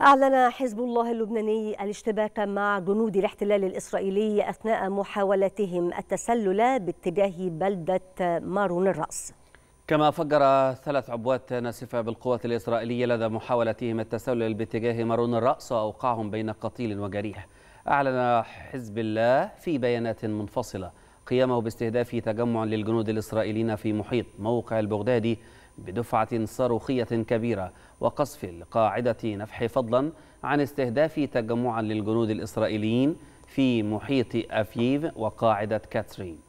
أعلن حزب الله اللبناني الاشتباك مع جنود الاحتلال الإسرائيلي أثناء محاولتهم التسلل باتجاه بلدة مارون الرأس كما فجر ثلاث عبوات ناسفة بالقوات الإسرائيلية لدى محاولتهم التسلل باتجاه مارون الرأس وأوقعهم بين قتيل وجريح أعلن حزب الله في بيانات منفصلة قيامه باستهداف تجمع للجنود الإسرائيليين في محيط موقع البغدادي بدفعة صاروخية كبيرة وقصف القاعدة نفح فضلا عن استهداف تجمعا للجنود الإسرائيليين في محيط أفييف وقاعدة كاترين